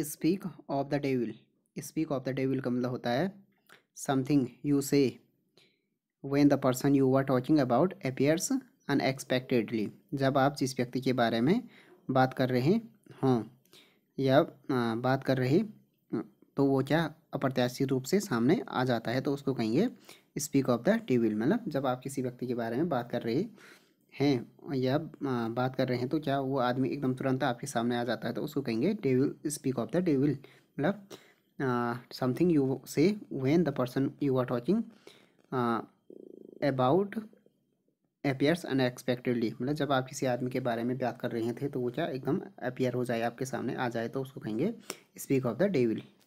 speak of the devil speak of the devil का मतलब होता है something you say when the person you are talking about appears unexpectedly जब आप जिस व्यक्ति के बारे में बात कर रहे हों या बात कर रहे तो वो क्या अप्रत्याशित रूप से सामने आ जाता है तो उसको कहेंगे स्पीक ऑफ द टेबल मतलब जब आप किसी व्यक्ति के बारे में बात कर रहे हैं या बात कर रहे हैं तो क्या वो आदमी एकदम तुरंत आपके सामने आ जाता है तो उसको कहेंगे devil speak of the devil मतलब something you say when the person you are talking about appears unexpectedly मतलब जब आप किसी आदमी के बारे में बात कर रहे थे तो वो क्या एकदम अपेयर हो जाए आपके सामने आ जाए तो उसको कहेंगे स्पीक ऑफ द डेविल